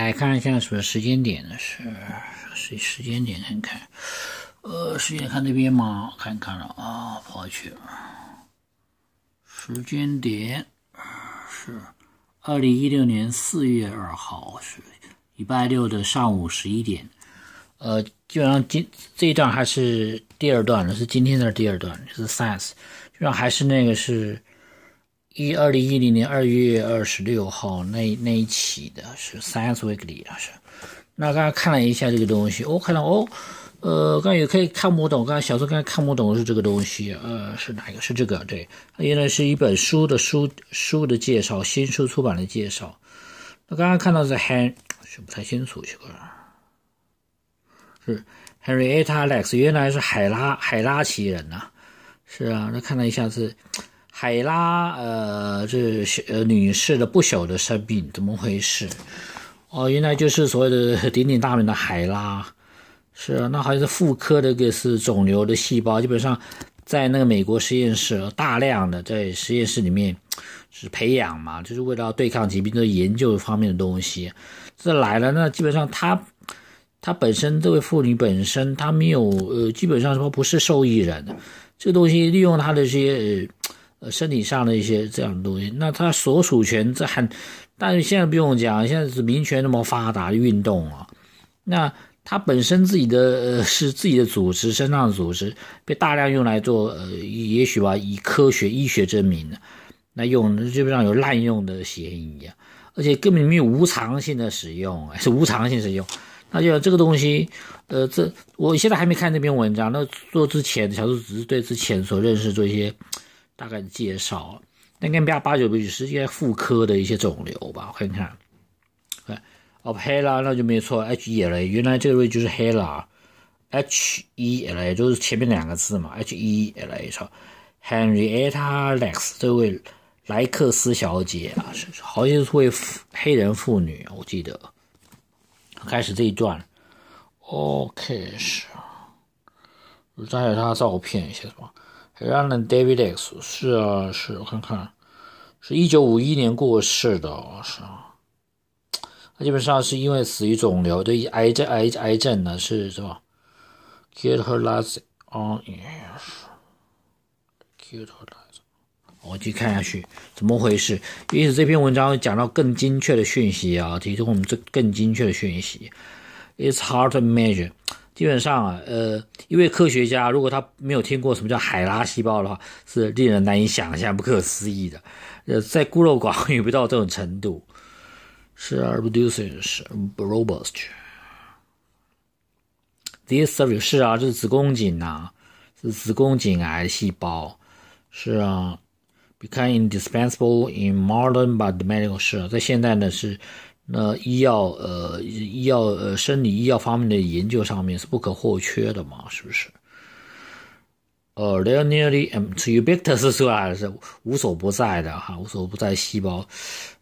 来看一下什么时间点呢？是时时间点看看，呃，时间看那边吗？看看了啊，跑去了。时间点是二零一六年四月二号是礼拜六的上午十一点。呃，基本上今这一段还是第二段呢，是今天的第二段，是 science，基本上还是那个是。一二零一零年二月二十六号那那一期的是 Science e e k l 里啊是，那刚刚看了一下这个东西，我看了哦，呃，刚也可以看不懂，刚才小说刚才看不懂是这个东西，呃，是哪个？是这个？对，原来是一本书的书书的介绍，新书出版的介绍。那刚刚看到是 h e n 是不太清楚这个，是 Henry Alex，原来是海拉海拉奇人呐，是啊。那看了一下是。海拉，呃，这呃女士的不朽的生命怎么回事？哦，原来就是所谓的鼎鼎大名的海拉，是啊，那好像是妇科的，个是肿瘤的细胞，基本上在那个美国实验室大量的在实验室里面是培养嘛，就是为了对抗疾病的研究方面的东西。这来了那基本上她，她本身这位妇女本身她没有呃，基本上什么不是受益人这个东西利用她的这些。身体上的一些这样的东西，那他所属权在很，但是现在不用讲，现在是民权那么发达的运动啊，那他本身自己的是自己的组织，身上组织被大量用来做，呃，也许吧，以科学医学证明的用，基本上有滥用的嫌疑一样，而且根本没有无偿性的使用，是无偿性使用，那就这个东西，呃，这我现在还没看这篇文章，那做之前，小叔只是对之前所认识做一些。大概的介绍，那跟八九不离十，应该妇科的一些肿瘤吧。我看看，哦，黑啦，那就没错。H E L，原来这位就是黑了，H E L，也就是前面两个字嘛，H E L a Henrietta Lex，这位莱克斯小姐啊，好像是位黑人妇女，我记得。开始这一段，哦，开我再有她照片一些什么。是 a n David X 是啊，是我看看，是一九五一年过世的，是啊。他基本上是因为死于肿瘤，对癌症、癌症、癌症呢，是是吧？Killed her last on year. Killed her last. 我去看下去，怎么回事？因此这篇文章讲到更精确的讯息啊，提供我们这更精确的讯息。It's hard to measure. 基本上啊，呃，一位科学家如果他没有听过什么叫海拉细胞的话，是令人难以想象、不可思议的。呃，在孤陋寡闻，远不到这种程度。是啊，reducing 是 robust。This s u r v i c e 是啊，这是子宫颈啊，是子宫颈癌细胞。是啊，become indispensable in modern biomedical 是，c 在现代呢，是。那医药呃，医药呃，生理医药方面的研究上面是不可或缺的嘛，是不是？呃，there are nearly ubiquitous，是说还是无所不在的哈，无所不在细胞。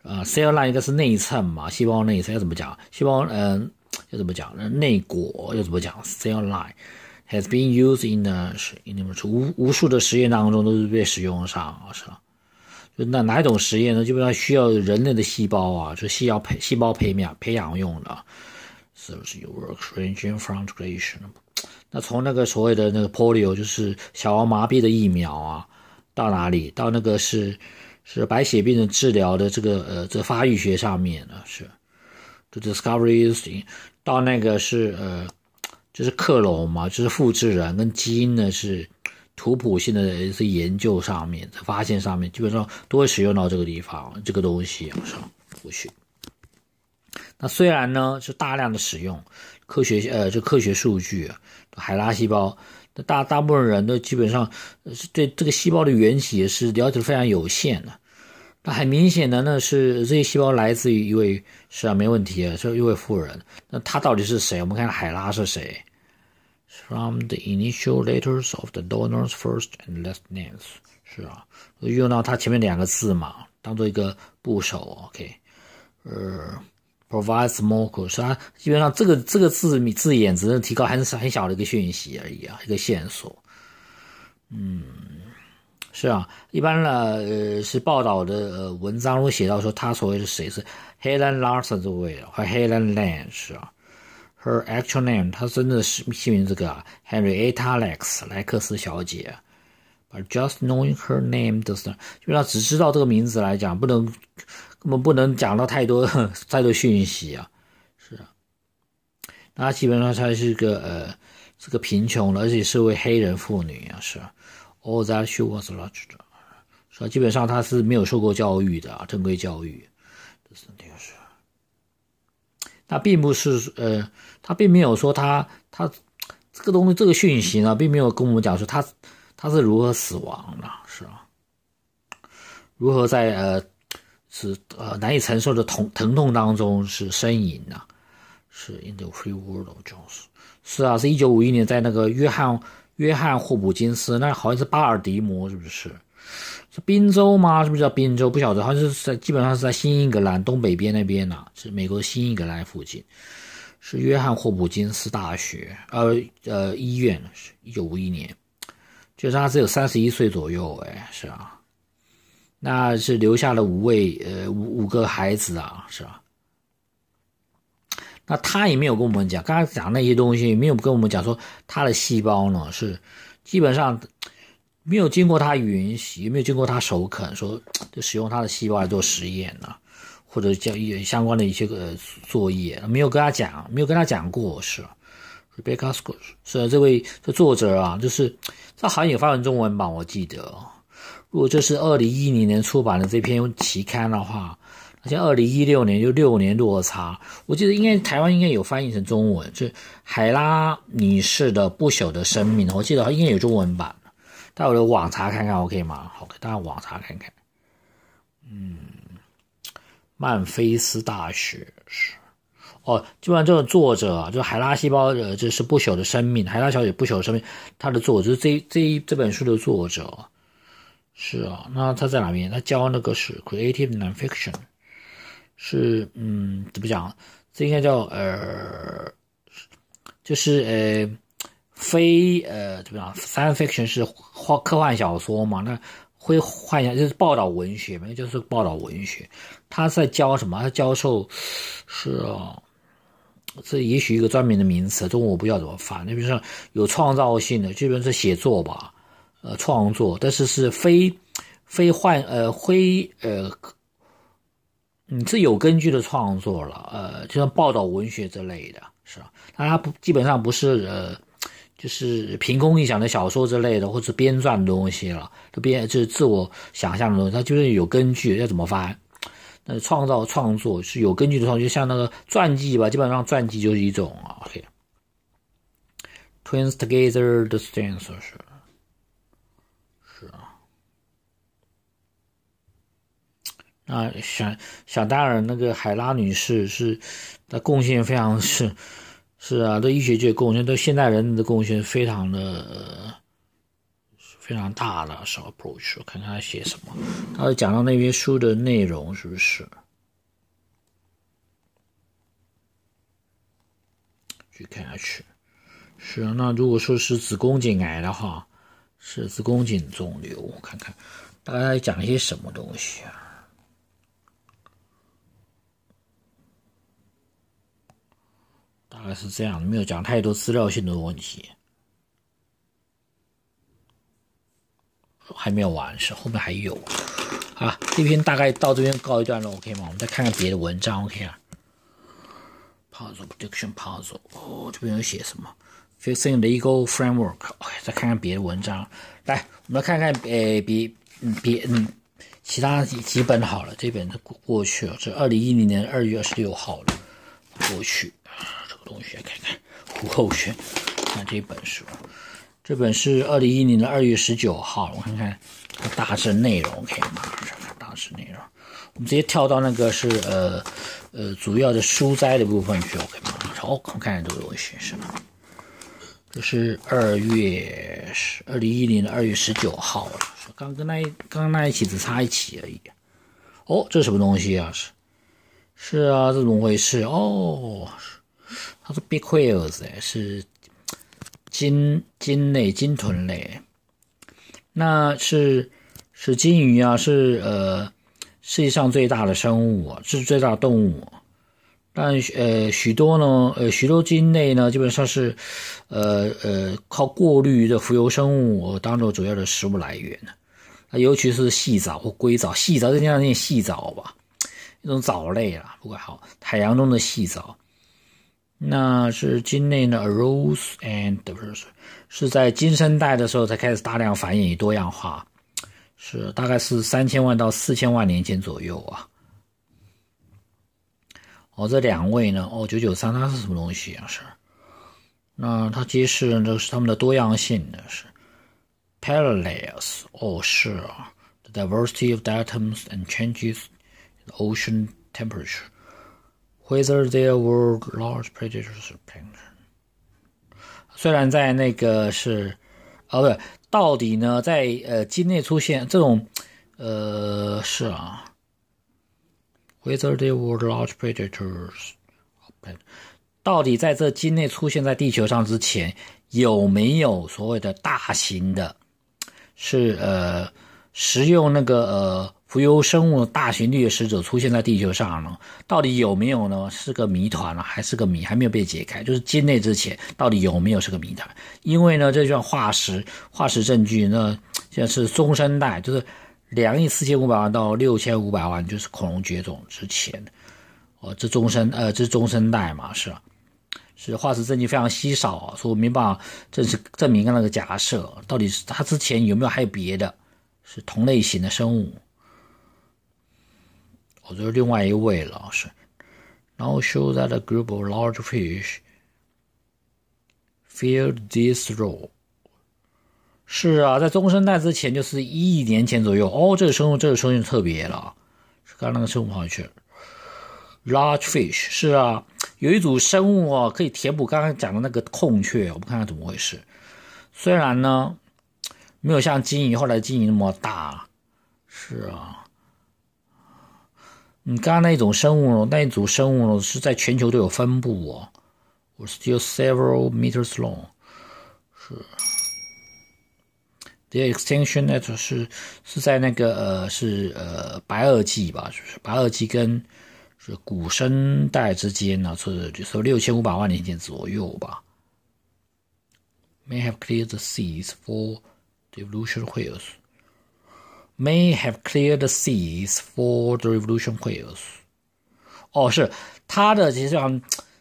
啊，cell line 应该是内衬嘛，细胞内衬要怎么讲？细胞嗯，要怎么讲？内果要怎么讲？Cell line has been used in the 是 h e 无无数的实验当中都是被使用上是吧？那哪种实验呢？基本上需要人类的细胞啊，就细胞培细胞培养培养用的，so your work ranges from creation。那从那个所谓的那个 polio，就是小儿麻痹的疫苗啊，到哪里？到那个是是白血病的治疗的这个呃这发育学上面呢？是 to discoveries。到那个是呃，就是克隆嘛，就是复制人跟基因呢是。图谱性的一些研究上面，在发现上面，基本上都会使用到这个地方，这个东西。上回去。那虽然呢是大量的使用科学，呃，这科学数据，海拉细胞，那大大部分人都基本上是对这个细胞的原起也是了解的非常有限的。那很明显的呢是这些细胞来自于一位是啊没问题啊，是一位富人。那他到底是谁？我们看看海拉是谁。From the initial letters of the donors' first and last names，是啊，用到它前面两个字嘛，当做一个部首，OK，呃，Provides more，是它基本上这个这个字字眼只能提高很很小的一个讯息而已啊，一个线索。嗯，是啊，一般呢，呃，是报道的呃文章中写到说他所谓的谁是 Helen Larsen 这位和 Helen l a n e 是啊。Her actual name，她真的是姓名这个，Henrietta Lex，莱克斯小姐。But just knowing her name，does not，就是她只知道这个名字来讲，不能根本不能讲到太多太多讯息啊，是啊。那基本上她是一个呃，是个贫穷的，而且是位黑人妇女啊，是。All that she was l taught，说基本上她是没有受过教育的啊，正规教育，那是。那并不是呃。他并没有说他他这个东西这个讯息呢，并没有跟我们讲说他他是如何死亡的，是吧？如何在呃是呃难以承受的痛疼痛当中是呻吟呢？是 In the free world, Jones。是啊，是一九五一年在那个约翰约翰霍普金斯，那好像是巴尔的摩，是不是？是宾州吗？是不是叫宾州？不晓得，好像是在基本上是在新英格兰东北边那边呢，是美国新英格兰附近。是约翰霍普金斯大学，呃呃医院，是一九五一年，就是他只有三十一岁左右，哎，是啊，那是留下了五位，呃五五个孩子啊，是吧？那他也没有跟我们讲，刚才讲那些东西，没有跟我们讲说他的细胞呢是基本上没有经过他允许，也没有经过他首肯，说就使用他的细胞来做实验呢？或者教育相关的一些个作业，没有跟他讲，没有跟他讲过。是，Rebecca Scott，是这位这作者啊，就是这好像有发文中文版，我记得。如果这是二零一零年出版的这篇期刊的话，那像二零一六年就六年落差。我记得应该台湾应该有翻译成中文，是海拉女士的不朽的生命。我记得应该有中文版，待会儿网查看看，OK 吗？好大家网查看看。嗯。曼菲斯大学是哦，基本上这个作者就是海拉细胞，呃，这是不朽的生命。海拉小姐不朽的生命，他的作者这这这本书的作者是啊，那他在哪边？他教那个是 creative nonfiction，是嗯，怎么讲？这应该叫呃，就是呃，非呃，怎么讲？science fiction 是科幻小说嘛？那。会幻想就是报道文学，嘛，就是报道文学。他在教什么？他教授是啊，这也许一个专门的名词，中文我不知道怎么翻。那比如说有创造性的，就比如说写作吧，呃，创作，但是是非非幻呃非呃，你是有根据的创作了，呃，就像报道文学之类的，是吧？他不基本上不是呃。就是凭空臆想的小说之类的，或者编撰东西了，都编就是自我想象的东西，它就是有根据要怎么翻？那创造创作是有根据的创，就像那个传记吧，基本上传记就是一种啊。Twins together, the s twins 是是啊那小小当尔那个海拉女士是，她贡献非常是。是啊，对医学界贡献，对现代人的贡献非常的非常大了。什么 approach？看看他写什么。他讲到那篇书的内容是不是？去看下去。是啊，那如果说是子宫颈癌的话，是子宫颈肿瘤。我看看大概讲一些什么东西啊？大概是这样，没有讲太多资料性的问题，还没有完，是后面还有啊。这篇大概到这边告一段落，OK 吗？我们再看看别的文章，OK 啊。Puzzle p r e d u c t i o n puzzle，哦，这边有写什么？Facing legal framework，OK，再看看别的文章。来，我们来看看，呃，别，别，嗯，其他几几本好了，这本过过去了，这二零一零年二月二十六号了，过去。同学，看看《胡后学》，看这本书。这本是二零一零的二月十九号。我看看它大致内容可以吗？大致内容。我们直接跳到那个是呃呃主要的书摘的部分去，OK 吗？好，我看看这东西是什么。这是二月十，二零一零的二月十九号了。刚跟那一刚那一期只差一期而已。哦，这什么东西啊？是是啊，这怎么回事？哦。它是 biquils，是鲸鲸类、鲸豚类，那是是鲸鱼啊，是呃世界上最大的生物，是最大动物。但呃许多呢，呃许多鲸类呢，基本上是呃呃靠过滤的浮游生物当做主要的食物来源那尤其是细藻或硅藻，细藻就常念细藻吧，一种藻类啊，不管好海洋中的细藻。那是金内呢？Arose and Diversity，是在金生代的时候才开始大量繁衍与多样化，是大概是三千万到四千万年前左右啊。哦，这两位呢？哦，九九三三是什么东西？啊？是，那它揭示的是它们的多样性，是 parallels。哦，是 the diversity of diatoms and changes in ocean temperature。Whether there were large predators? 虽然在那个是，哦不，到底呢，在呃，境内出现这种，呃，是啊。Whether there were large predators? 好，到底在这境内出现在地球上之前，有没有所谓的大型的，是呃，食用那个呃？浮游生物大型掠食者出现在地球上呢？到底有没有呢？是个谜团啊，还是个谜还没有被解开？就是经内之前到底有没有是个谜团？因为呢，这段化石化石证据呢，现在是中生代，就是两亿四千五百万到六千五百万，就是恐龙绝种之前哦，这中生呃，这是中生代嘛？是，是化石证据非常稀少，所以我没办法证实证明那个假设。到底是它之前有没有还有别的，是同类型的生物？或是另外一位老师，now show that a group of large fish f i l l d this role。是啊，在中生代之前就是一亿年前左右。哦，这个生物这个生物特别了，是刚刚那个生物跑去。了。Large fish。是啊，有一组生物啊，可以填补刚刚讲的那个空缺。我们看看怎么回事。虽然呢，没有像金鱼后来金鱼那么大。是啊。你刚刚那一种生物，那一组生物是在全球都有分布。w r e still several meters long。是。The extinction that is 是在那个呃是呃白垩纪吧，就是白垩纪跟是古生代之间呢，是就说六千五百万年前左右吧。May have cleared the seas for e v o l u t i o n w a l e s May have cleared the seas for the revolution whales。哦，是它的，实际上，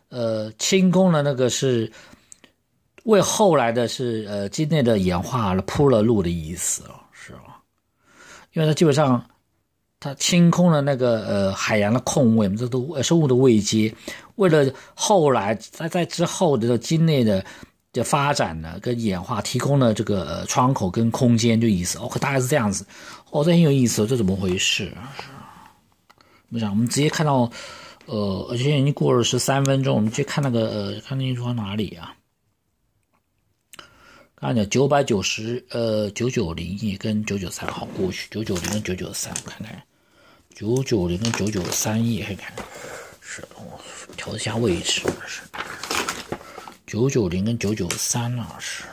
呃，清空了那个是为后来的是呃今天的演化铺了路的意思哦，是哦，因为它基本上它清空了那个呃海洋的空位，这都生物的位阶，为了后来在在之后的鲸类的。这发展呢，跟演化提供了这个窗口跟空间，就意思哦，大概是这样子。哦，这很有意思，这怎么回事？没想我们直接看到，呃，而且已经过了十三分钟，我们去看那个，呃，看那一双哪里啊？看才九百九十，呃，九九零也跟九九三号过去，九九零跟九九三，我看看，九九零跟九九三亿，看看，是，我调一下位置，是。九九零跟九九三啊是，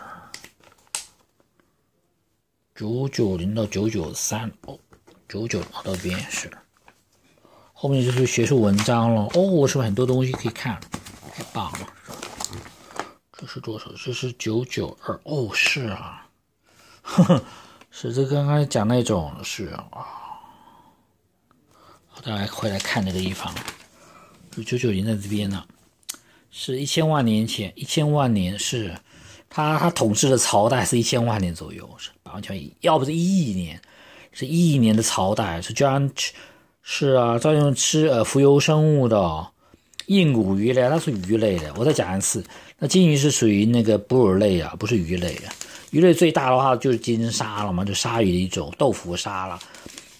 九九零到九九三哦，九九跑到这边是，后面就是学术文章了哦，是不是很多东西可以看太棒了！这是多少？这是九九二哦，是啊，是这刚刚讲那种是啊，大家会来看这个地方，九九零在这边呢。是一千万年前，一千万年是，他他统治的朝代是一千万年左右，是百万年要不是一亿年，是一亿年的朝代是居然吃，是啊，专用吃呃浮游生物的硬骨鱼类，那是鱼类的。我再讲一次，那金鱼是属于那个哺乳类啊，不是鱼类啊。鱼类最大的话就是金鲨了嘛，就鲨鱼的一种豆腐鲨了。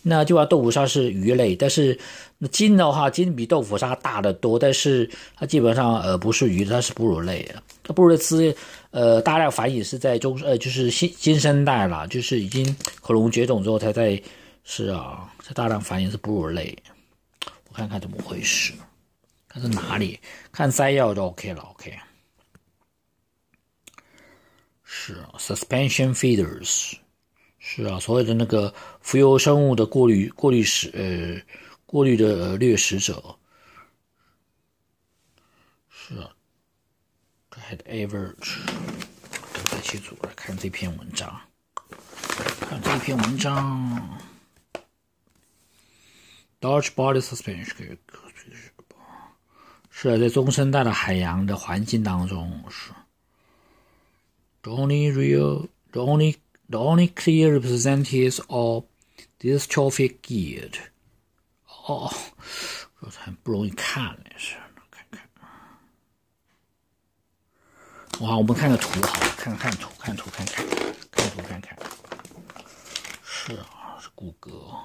那就把豆腐鲨是鱼类，但是。那鲸的话，鲸比豆腐鲨大得多，但是它基本上呃不是鱼，它是哺乳类。它哺乳类呃大量繁衍是在中，呃就是新新生代了，就是已经恐龙绝种之后，它在是啊，它大量繁衍是哺乳类。我看看怎么回事，看是哪里？看摘要就 OK 了。OK，是 suspension feeders，是啊，所有的那个浮游生物的过滤过滤食呃。过滤的掠食者，是啊。I had ever 等抬起头来看这篇文章，看这篇文章。Dutch body suspension 是 s 啊，在中生代的海洋的环境当中是。Only real, the only, the only clear representatives of this trophic guild. 哦，不才不容易看，那是看看。哇，我们看个图，看看图，看图，看看，看图，看看。是啊，是骨骼。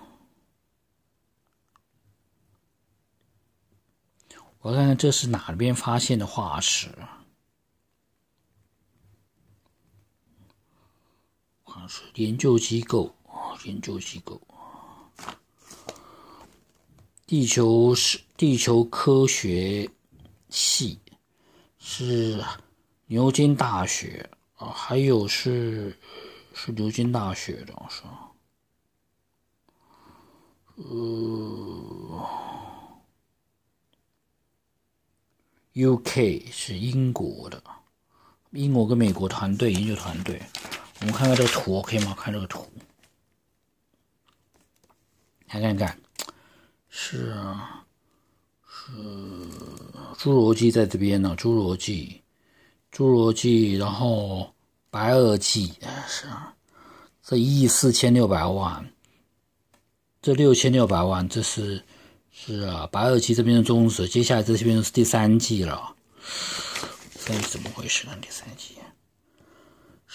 我看看这是哪边发现的化石？像是研究机构啊，研究机构。地球是地球科学系，是牛津大学啊，还有是是牛津大学的，是吧？呃，U.K. 是英国的，英国跟美国团队研究团队，我们看看这个图可以吗？看这个图，看看看。是啊，是侏罗纪在这边呢，侏罗纪，侏罗纪，然后白垩纪是啊，这一亿四千六百万，这六千六百万，这是是啊，白垩纪这边的终止，接下来这边是第三季了，这是怎么回事呢？第三季。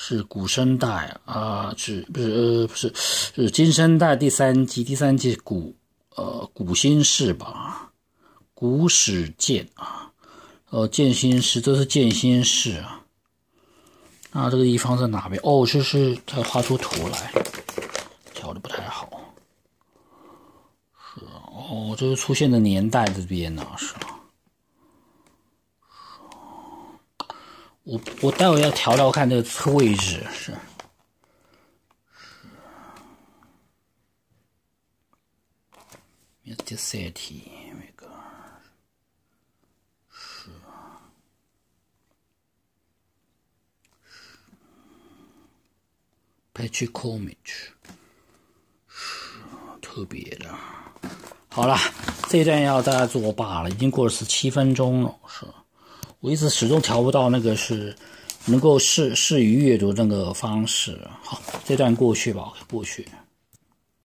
是古生代啊，是不是不是是金生代第三季，第三季古。呃，古新式吧，古史建啊，呃，建新式，这是建新式啊。那这个地方在哪边？哦，就是在画出图来，调的不太好。是哦，这出现的年代这边呢是。我我待会要调到看这个位置是。第三天那个是，college，是特别的。好了，这一段要大家作罢了，已经过了十七分钟了。是，我一直始终调不到那个是能够适适于阅读那个方式。好，这段过去吧，过去。